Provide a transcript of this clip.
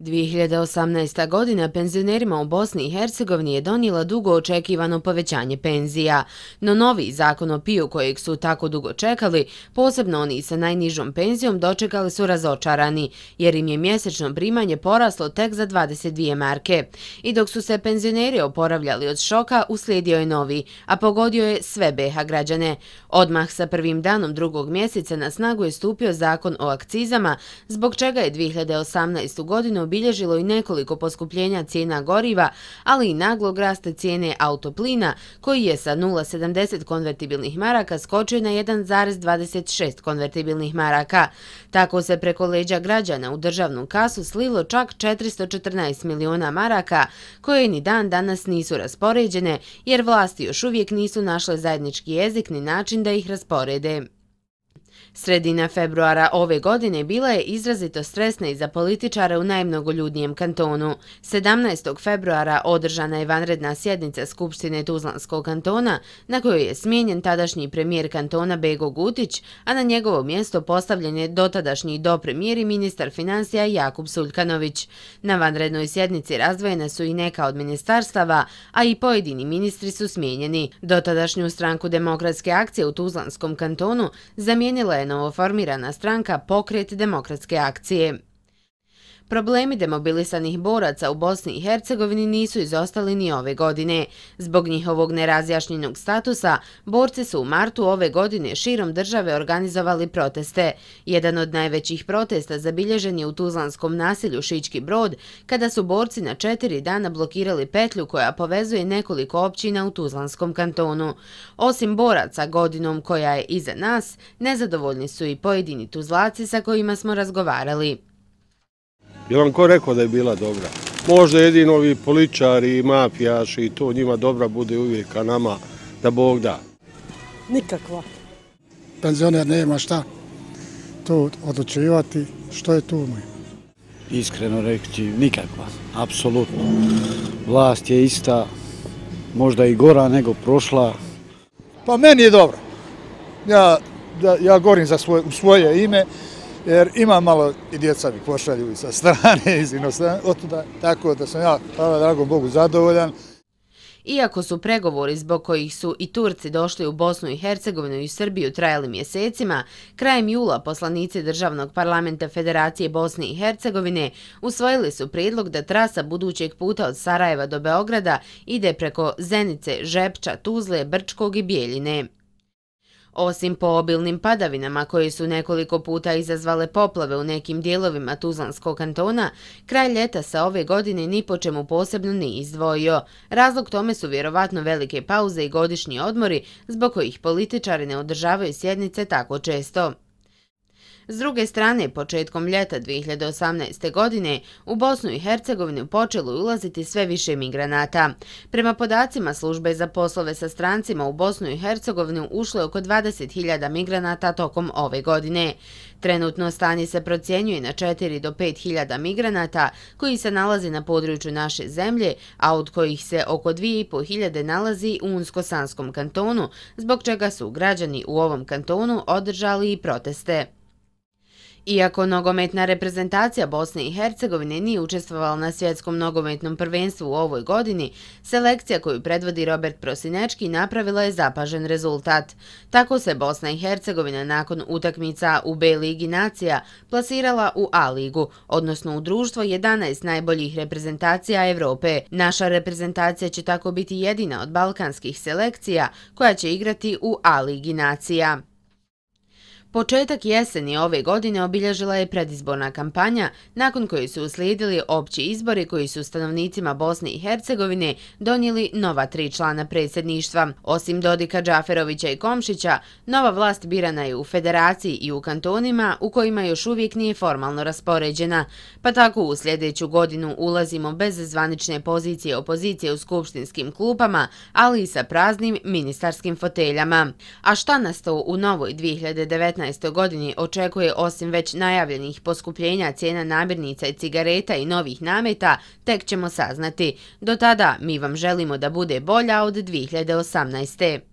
2018. godina penzionerima u Bosni i Hercegovini je donijela dugo očekivano povećanje penzija, no novi zakon o piju kojeg su tako dugo čekali, posebno oni sa najnižom penzijom, dočekali su razočarani, jer im je mjesečno primanje poraslo tek za 22 marke. I dok su se penzioneri oporavljali od šoka, uslijedio je novi, a pogodio je sve BH građane. Odmah sa prvim danom drugog mjeseca na snagu je stupio zakon o akcizama, zbog čega je 2018. godinu obilježilo i nekoliko poskupljenja cijena goriva, ali i naglog raste cijene autoplina, koji je sa 0,70 konvertibilnih maraka skočio na 1,26 konvertibilnih maraka. Tako se preko leđa građana u državnu kasu slilo čak 414 miliona maraka, koje ni dan danas nisu raspoređene, jer vlasti još uvijek nisu našle zajednički jezik ni način da ih rasporede. Sredina februara ove godine bila je izrazito stresna i za političara u najmnogoljudnijem kantonu. 17. februara održana je vanredna sjednica Skupštine Tuzlanskog kantona, na kojoj je smijenjen tadašnji premijer kantona Bego Gutić, a na njegovo mjesto postavljen je dotadašnji dopremijer i ministar financija Jakub Suljkanović. Na vanrednoj sjednici razdvojene su i neka od ministarstava, a i pojedini ministri su smijenjeni. Dotadašnju stranku demokratske akcije u Tuzlanskom kantonu zamijenjen učinila je novoformirana stranka Pokret demokratske akcije. Problemi demobilisanih boraca u Bosni i Hercegovini nisu izostali ni ove godine. Zbog njihovog nerazjašnjenog statusa, borci su u martu ove godine širom države organizovali proteste. Jedan od najvećih protesta zabilježen je u Tuzlanskom nasilju Šički Brod, kada su borci na četiri dana blokirali petlju koja povezuje nekoliko općina u Tuzlanskom kantonu. Osim boraca, godinom koja je iza nas, nezadovoljni su i pojedini Tuzlaci sa kojima smo razgovarali. Je vam ko rekao da je bila dobra? Možda jedino ovi poličari i mafijaši i to njima dobra bude uvijek, a nama da Bog da. Nikakva. Penzioner nema šta tu odlučivati, što je tu mu. Iskreno reći, nikakva, apsolutno. Vlast je ista, možda i gora nego prošla. Pa meni je dobro. Ja, ja govorim za u svoje ime jer ima malo i djeca mi pošalju sa strane iz inostranstva, tako da sam ja, hvala dragom Bogu, zadovoljan. Iako su pregovori zbog kojih su i Turci došli u Bosnu i Hercegovinu i Srbiju trajali mjesecima, krajem jula poslanice Državnog parlamenta Federacije Bosne i Hercegovine usvojili su predlog da trasa budućeg puta od Sarajeva do Beograda ide preko Zenice, Žepča, Tuzle, Brčkog i Bijeljine. Osim po obilnim padavinama koje su nekoliko puta izazvale poplave u nekim dijelovima Tuzlanskog kantona, kraj ljeta sa ove godine ni po čemu posebno ni izdvojio. Razlog tome su vjerovatno velike pauze i godišnji odmori zbog kojih političari ne održavaju sjednice tako često. S druge strane, početkom ljeta 2018. godine u Bosnu i Hercegovini počelo ulaziti sve više migranata. Prema podacima službe za poslove sa strancima u Bosnu i Hercegovini ušlo je oko 20.000 migranata tokom ove godine. Trenutno stanje se procjenjuje na 4 do 5.000 migranata koji se nalazi na području naše zemlje, a od kojih se oko 2.500 nalazi u Unsko-Sanskom kantonu, zbog čega su građani u ovom kantonu održali i proteste. Iako nogometna reprezentacija Bosne i Hercegovine nije učestvovala na svjetskom nogometnom prvenstvu u ovoj godini, selekcija koju predvodi Robert Prosinečki napravila je zapažen rezultat. Tako se Bosna i Hercegovina nakon utakmica u B ligi nacija plasirala u A ligu, odnosno u društvo 11 najboljih reprezentacija Evrope. Naša reprezentacija će tako biti jedina od balkanskih selekcija koja će igrati u A ligi nacija. Početak jeseni ove godine obilježila je predizborna kampanja, nakon koje su uslijedili opći izbori koji su stanovnicima Bosne i Hercegovine donijeli nova tri člana predsjedništva. Osim Dodika Đaferovića i Komšića, nova vlast birana je u federaciji i u kantonima u kojima još uvijek nije formalno raspoređena. Pa tako u sljedeću godinu ulazimo bez zvanične pozicije opozicije u skupštinskim klupama, ali i sa praznim ministarskim foteljama. A šta nas to u novoj 2019 2019. godini očekuje osim već najavljenih poskupljenja cijena namirnica i cigareta i novih nameta, tek ćemo saznati. Do tada mi vam želimo da bude bolja od 2018.